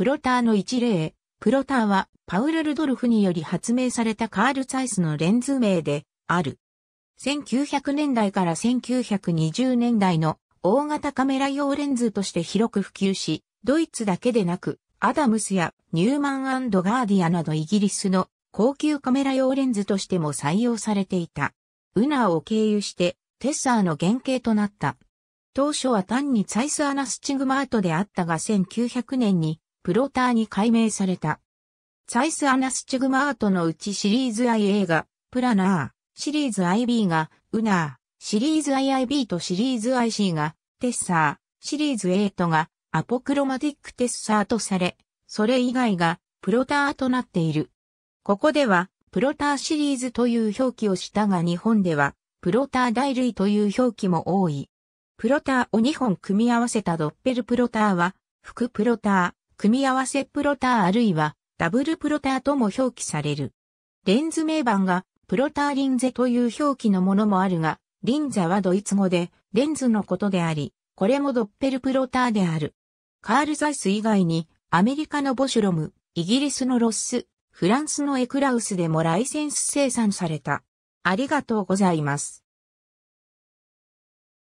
プロターの一例。プロターはパウル・ルドルフにより発明されたカール・ツァイスのレンズ名である。1900年代から1920年代の大型カメラ用レンズとして広く普及し、ドイツだけでなく、アダムスやニューマンガーディアなどイギリスの高級カメラ用レンズとしても採用されていた。ウナーを経由してテッサーの原型となった。当初は単にツァイスアナスチグマートであったが1900年にプロターに改名された。サイス・アナスチグマアートのうちシリーズ IA が、プラナー、シリーズ IB が、ウナー、シリーズ IIB とシリーズ IC が、テッサー、シリーズ8が、アポクロマティックテッサーとされ、それ以外が、プロターとなっている。ここでは、プロターシリーズという表記をしたが日本では、プロター大類という表記も多い。プロターを2本組み合わせたドッペルプロターは、副プロター、組み合わせプロターあるいはダブルプロターとも表記される。レンズ名板がプロターリンゼという表記のものもあるが、リンザはドイツ語でレンズのことであり、これもドッペルプロターである。カール・ザイス以外にアメリカのボシュロム、イギリスのロス、フランスのエクラウスでもライセンス生産された。ありがとうございます。